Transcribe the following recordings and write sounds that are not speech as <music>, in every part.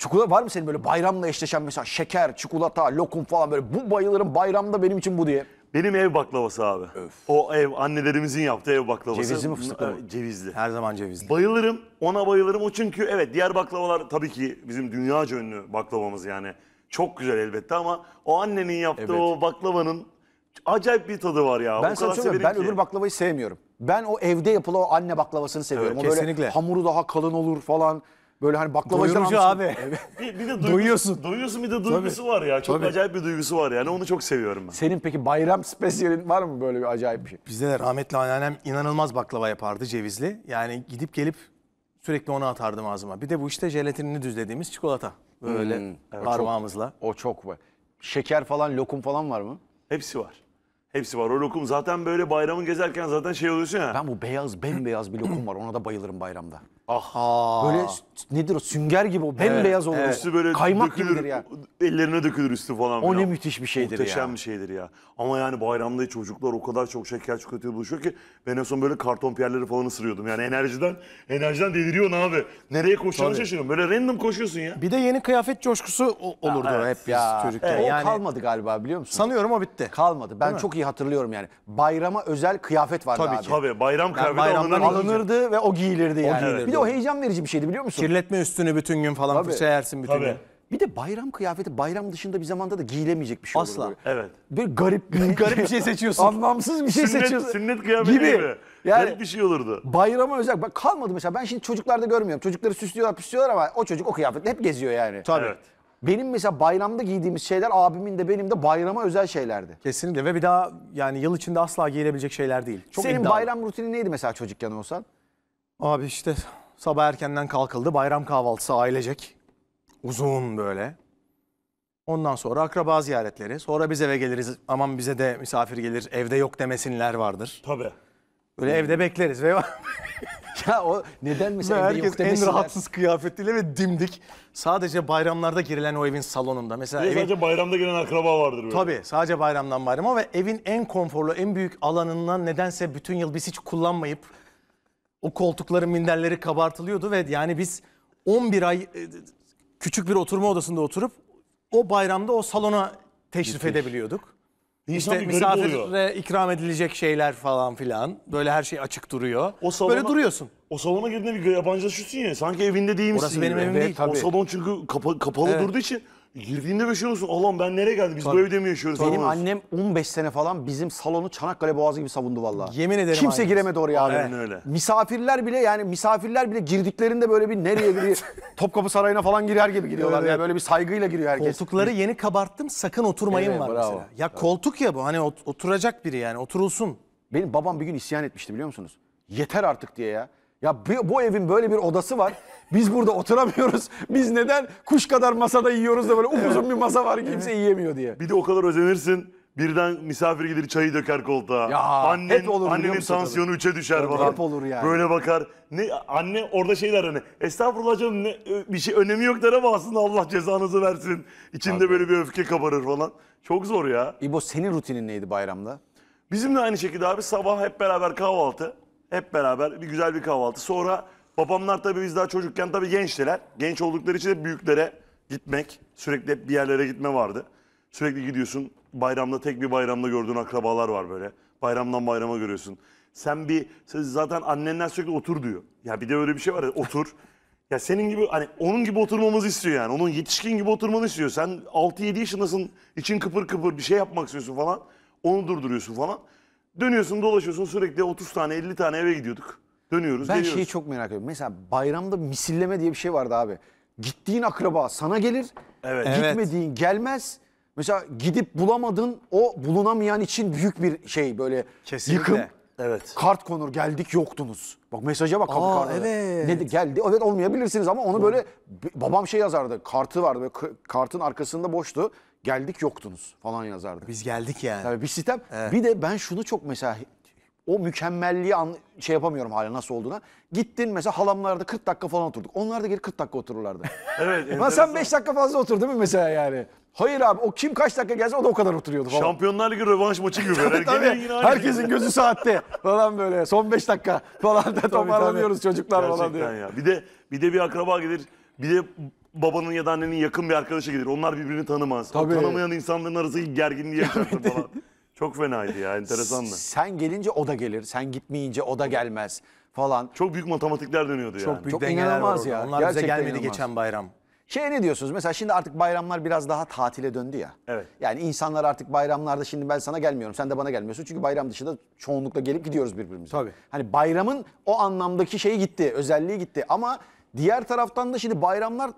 Çikolata var mı senin böyle bayramla eşleşen mesela şeker, çikolata, lokum falan böyle bu bayılırım bayramda benim için bu diye. Benim ev baklavası abi. Öf. O ev annelerimizin yaptığı ev baklavası. Cevizli mi fıstıklı mı? E, cevizli. Her zaman cevizli. Bayılırım ona bayılırım o çünkü evet diğer baklavalar tabii ki bizim dünyaca ünlü baklavamız yani. Çok güzel elbette ama o annenin yaptığı evet. o baklavanın acayip bir tadı var ya. Ben sana söylüyorum ben ki. öbür baklavayı sevmiyorum. Ben o evde yapılan o anne baklavasını seviyorum. Evet, o kesinlikle. böyle hamuru daha kalın olur falan. Böyle hani baklavacı Doyurucu abi. <laughs> Bir, bir de duygu, Duyuyorsun Doyuyorsun bir de duygusu var ya. Çok Tabii. acayip bir duygusu var yani onu çok seviyorum ben. Senin peki bayram <laughs> spesiyalin var mı böyle bir acayip bir şey? Bizde de rahmetli anneannem inanılmaz baklava yapardı cevizli. Yani gidip gelip sürekli onu atardım ağzıma. Bir de bu işte jelatinini düzlediğimiz çikolata. Böyle Hmm, evet. parmağımızla. O çok var. Şeker falan, lokum falan var mı? Hepsi var. Hepsi var. O lokum zaten böyle bayramın gezerken zaten şey oluyorsun ya. Ben bu beyaz, bembeyaz bir lokum var. Ona da bayılırım bayramda. Aha. Böyle nedir o sünger gibi o bembeyaz olur. Evet. Üstü böyle Kaymak dökülür, gibidir ya. Ellerine dökülür üstü falan. O ne müthiş bir şeydir Muhteşem ya. Muhteşem bir şeydir ya. Ama yani bayramda çocuklar o kadar çok şeker çikolataya buluşuyor ki ben en son böyle karton piyerleri falan ısırıyordum. Yani enerjiden enerjiden deliriyorsun abi. Nereye koşacağını şaşırıyorum. Böyle random koşuyorsun ya. Bir de yeni kıyafet coşkusu olurdu ha, evet. hep biz ya. çocukken. Evet, yani, o kalmadı galiba biliyor musun? Sanıyorum o bitti. Kalmadı. Ben çok iyi hatırlıyorum yani. Bayrama özel kıyafet vardı Tabii abi. tabii bayram kıyafeti bayramdan alınırdı ve o giyilirdi yani. giyilirdi. Bir de o heyecan verici bir şeydi biliyor musun? Kirletme üstünü bütün gün falan Tabii. fırça bütün Tabii. gün. Bir de bayram kıyafeti bayram dışında bir zamanda da giyilemeyecek bir şey Asla. Olur böyle. Evet. bir garip bir, <laughs> Garip bir şey seçiyorsun. Anlamsız bir şey Sünnet, seçiyorsun. sünnet kıyafeti gibi. Yani Garip bir şey olurdu. bayrama özel. Bak kalmadı mesela ben şimdi çocuklarda görmüyorum. Çocukları süslüyorlar püslüyorlar ama o çocuk o kıyafetle hep geziyor yani. Tabii. Evet. Benim mesela bayramda giydiğimiz şeyler abimin de benim de bayrama özel şeylerdi. Kesinlikle ve bir daha yani yıl içinde asla giyilebilecek şeyler değil. Çok Senin iddialı. bayram rutini neydi mesela çocukken olsan? Abi işte sabah erkenden kalkıldı. Bayram kahvaltısı ailecek. Uzun böyle. Ondan sonra akraba ziyaretleri. Sonra biz eve geliriz. Aman bize de misafir gelir. Evde yok demesinler vardır. Tabii. Böyle evde bekleriz ve <laughs> ya o neden mesela evde Herkes yok en rahatsız kıyafetiyle ve dimdik. Sadece bayramlarda girilen o evin salonunda. Mesela evin... Sadece bayramda gelen akraba vardır böyle. Tabii sadece bayramdan bayrama ve evin en konforlu, en büyük alanından nedense bütün yıl biz hiç kullanmayıp o koltukların minderleri kabartılıyordu ve yani biz 11 ay e, küçük bir oturma odasında oturup o bayramda o salona teşrif edebiliyorduk. İnsan işte ikram edilecek şeyler falan filan. Böyle her şey açık duruyor. O salona- Böyle duruyorsun. O salona girdiğinde bir yabancılaşıyorsun ya. Sanki evinde değilmişsin. Orası benim evim değil. tabii. O salon çünkü kapa- kapalı durduğu için Girdiğinde bir şey olsun. Allah'ım ben nereye geldim? Biz bu evde mi yaşıyoruz? Benim Olmaz. annem 15 sene falan bizim salonu Çanakkale Boğazı gibi savundu vallahi. Yemin ederim Kimse aynısı. giremedi oraya abi. Aynen öyle. Misafirler bile yani misafirler bile girdiklerinde böyle bir nereye bir Topkapı Sarayı'na falan girer gibi giriyorlar. Evet. Yani böyle bir saygıyla giriyor herkes. Koltukları yeni kabarttım sakın oturmayın Evet, var bravo. mesela. Ya koltuk ya bu hani oturacak biri yani oturulsun. Benim babam bir gün isyan etmişti biliyor musunuz? Yeter artık diye ya. Ya bu, bu evin böyle bir odası var. Biz burada oturamıyoruz. Biz neden kuş kadar masada yiyoruz da böyle uzun bir masa var kimse yiyemiyor diye. Bir de o kadar özenirsin. Birden misafir gelir çayı döker koltuğa. Ya, Annen, hep olur annenin tansiyonu üçe düşer falan. hep olur yani. Böyle bakar. Ne anne orada şeyler der hani. Estağfurullah canım ne, bir şey önemi yok der ama aslında Allah cezanızı versin. İçinde böyle bir öfke kabarır falan. Çok zor ya. İbo senin rutinin neydi bayramda? Bizim de aynı şekilde abi sabah hep beraber kahvaltı. Hep beraber bir güzel bir kahvaltı. Sonra babamlar tabii biz daha çocukken tabii gençtiler. Genç oldukları için de büyüklere gitmek. Sürekli hep bir yerlere gitme vardı. Sürekli gidiyorsun bayramda tek bir bayramda gördüğün akrabalar var böyle. Bayramdan bayrama görüyorsun. Sen bir sen zaten annenler sürekli otur diyor. Ya bir de öyle bir şey var ya otur. Ya senin gibi hani onun gibi oturmamızı istiyor yani. Onun yetişkin gibi oturmanı istiyor. Sen 6-7 yaşındasın. için kıpır kıpır bir şey yapmak istiyorsun falan. Onu durduruyorsun falan. Dönüyorsun dolaşıyorsun sürekli 30 tane 50 tane eve gidiyorduk. Dönüyoruz Ben geliyoruz. şeyi çok merak ediyorum. Mesela bayramda misilleme diye bir şey vardı abi. Gittiğin akraba sana gelir. Evet. Gitmediğin gelmez. Mesela gidip bulamadın o bulunamayan için büyük bir şey böyle Kesinlikle. yıkım. Evet. Kart konur geldik yoktunuz. Bak mesaja bak kapı kartı. evet. Ne, de- geldi evet olmayabilirsiniz ama onu böyle babam şey yazardı. Kartı vardı böyle kartın arkasında boştu geldik yoktunuz falan yazardı. Biz geldik yani. Tabii bir sistem. Evet. Bir de ben şunu çok mesela o mükemmelliği an, şey yapamıyorum hala nasıl olduğuna. Gittin mesela halamlarda 40 dakika falan oturduk. Onlar da geri 40 dakika otururlardı. <laughs> evet. Ama sen 5 dakika fazla otur değil mi mesela yani? Hayır abi o kim kaç dakika gelse o da o kadar oturuyordu falan. Şampiyonlar Ligi rövanş maçı gibi. <laughs> tabii, tabii. Herkesin gözü saatte falan böyle. Son 5 dakika falan da toparlanıyoruz çocuklar Gerçekten falan diye. Ya. Bir de bir de bir akraba gelir. Bir de babanın ya da annenin yakın bir arkadaşı gelir. Onlar birbirini tanımaz. Tabii. O tanımayan insanların arasındaki gerginliği yaşarsın <laughs> falan. Çok fenaydı ya enteresandı. Sen gelince o da gelir. Sen gitmeyince o da gelmez falan. Çok büyük matematikler dönüyordu yani. Çok büyük Çok inanılmaz ya. Onlar Gerçekten bize gelmedi inanılmaz. geçen bayram. Şey ne diyorsunuz? Mesela şimdi artık bayramlar biraz daha tatile döndü ya. Evet. Yani insanlar artık bayramlarda şimdi ben sana gelmiyorum, sen de bana gelmiyorsun. Çünkü bayram dışında çoğunlukla gelip gidiyoruz birbirimize. Tabii. Hani bayramın o anlamdaki şeyi gitti, özelliği gitti. Ama diğer taraftan da şimdi bayramlar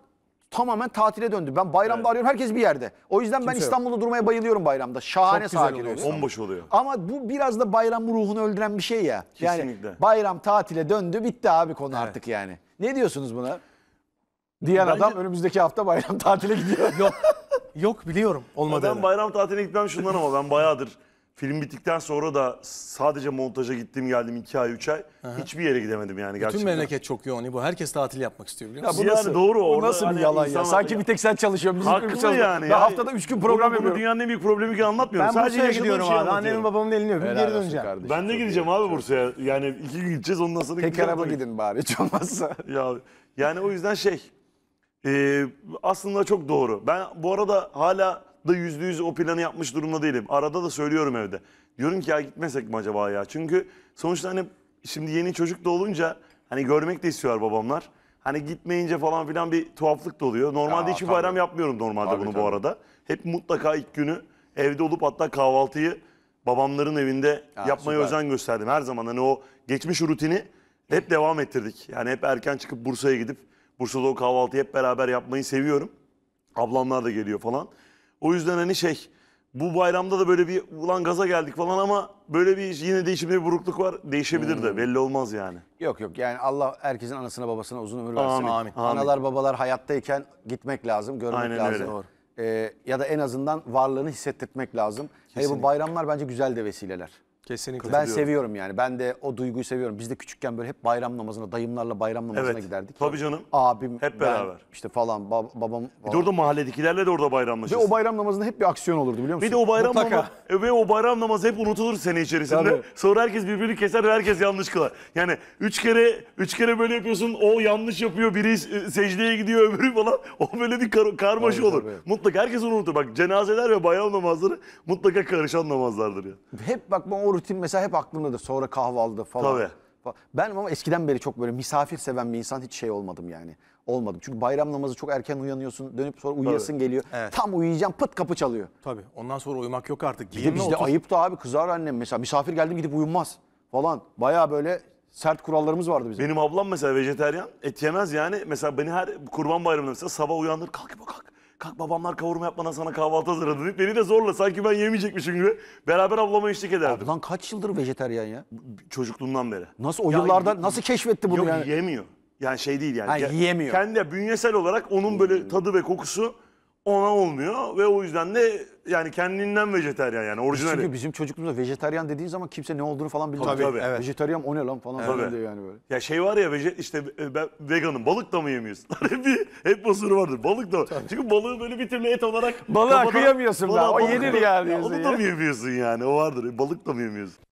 tamamen tatile döndü. Ben bayramda evet. arıyorum herkes bir yerde. O yüzden Kimse ben İstanbul'da yok. durmaya bayılıyorum bayramda. Şahane sakin oluyor. Bomboş oluyor. Ama bu biraz da bayram ruhunu öldüren bir şey ya. Kesinlikle. Yani bayram tatile döndü bitti abi konu evet. artık yani. Ne diyorsunuz buna? Diyen Bence... adam önümüzdeki hafta bayram tatile gidiyor. Yok. Yok biliyorum olmadı. Ben bayram tatiline gitmem şundan ama ben bayağıdır Film bittikten sonra da sadece montaja gittim geldim 2 ay 3 ay. Aha. Hiçbir yere gidemedim yani gerçekten. Bütün memleket çok yoğun. Bu herkes tatil yapmak istiyor biliyor musun? Ya bu yani nasıl, doğru. Bu nasıl bir hani yalan ya? Sanki ya. bir tek sen çalışıyorsun. Haklı yani. Ben yani. haftada 3 gün program bunu, yapıyorum. dünyanın en büyük problemi ki anlatmıyorum. Ben sadece Bursa'ya gidiyorum şey abi. Annemin babamın elini öpüp geri döneceğim. Kardeşim, ben de gideceğim iyi. abi Bursa'ya. Yani iki gün gideceğiz ondan sonra tek gideceğim. Tek araba gidin bari hiç olmazsa. <laughs> ya yani o yüzden şey e, aslında çok doğru. Ben bu arada hala da yüzde yüz o planı yapmış durumda değilim. Arada da söylüyorum evde. Diyorum ki ya gitmesek mi acaba ya? Çünkü sonuçta hani şimdi yeni çocuk da olunca hani görmek de istiyor babamlar. Hani gitmeyince falan filan bir tuhaflık da oluyor. Normalde Ya, hiçbir tabii. bayram yapmıyorum normalde Tabii, bunu bu arada. Hep mutlaka ilk günü evde olup hatta kahvaltıyı babamların evinde Ya, yapmaya süper. özen gösterdim. Her zaman hani o geçmiş rutini hep devam ettirdik. Yani hep erken çıkıp Bursa'ya gidip Bursa'da o kahvaltıyı hep beraber yapmayı seviyorum. Ablamlar da geliyor falan. O yüzden hani şey bu bayramda da böyle bir ulan gaza geldik falan ama böyle bir yine de bir burukluk var. Değişebilir de hmm. belli olmaz yani. Yok yok yani Allah herkesin anasına babasına uzun ömür versin. Amin. Amin. Analar babalar hayattayken gitmek lazım, görmek Aynen lazım. öyle. Doğru. Ee, ya da en azından varlığını hissettirmek lazım. Hey bu bayramlar bence güzel de vesileler. Kesinlikle. Ben seviyorum yani. Ben de o duyguyu seviyorum. Biz de küçükken böyle hep bayram namazına, dayımlarla bayram namazına Evet, giderdik. tabii canım. Abim, Hep beraber. Ben, işte falan, bab- babam Bir de orada mahalledekilerle de orada Ve o bayram namazında hep bir aksiyon olurdu biliyor musun? bir de o bayram Mutlaka. namazı e, ve o bayram namazı hep unutulur sene içerisinde. Tabii. Sonra herkes birbirini keser ve herkes yanlış kılar. Yani üç kere üç kere böyle yapıyorsun. O yanlış yapıyor, biri e, secdeye gidiyor, <laughs> öbürü falan. O böyle bir kar- karmaşa Tabii, olur. tabii. Mutlaka herkes unutur. Bak cenazeler ve bayram namazları mutlaka karışan namazlardır ya. Hep bak ben o rutin mesela hep aklımdadır. Sonra kahvaltı falan. Tabii. Ben ama eskiden beri çok böyle misafir seven bir insan hiç şey olmadım yani. Olmadım. Çünkü bayram namazı çok erken uyanıyorsun. Dönüp sonra uyuyasın Tabii. geliyor. Evet. Tam uyuyacağım pıt kapı çalıyor. Tabii. Ondan sonra uyumak yok artık. Bir de bizde otur. ayıp da abi kızar annem. Mesela misafir geldim gidip uyumaz falan. Baya böyle sert kurallarımız vardı bizim. Benim ablam mesela vejeteryan et yemez yani. Mesela beni her kurban bayramında mesela sabah uyandır kalk kalk Kalk babamlar kavurma yapmana sana kahvaltı hazırladı beni de zorla sanki ben yemeyecekmişim gibi beraber ablama eşlik ederdim. Ablan kaç yıldır vejeteryan ya? Çocukluğundan beri. Nasıl o Ya, yıllardan nasıl keşfetti bunu Yok yani? yemiyor. Yani şey değil yani. Ha, yiyemiyor. Kendi bünyesel olarak onun böyle hmm. tadı ve kokusu ona olmuyor ve o yüzden de yani kendinden vejeteryan yani orijinal. Çünkü bizim çocukluğumuzda vejeteryan dediğin zaman kimse ne olduğunu falan bilmiyor. Tabii, tabii. Evet. Vejeteryan o ne lan falan evet. diyor yani böyle. Ya şey var ya veje, işte e, ben veganım balık da mı yemiyorsun? <laughs> hep bir hep bu soru vardır balık da mı? Tabii. Çünkü balığı böyle bir türlü et olarak. Balığa kafadan, kıyamıyorsun balığa, o yenir yani. Ya, onu da mı yemiyorsun yani o vardır balık da mı yemiyorsun?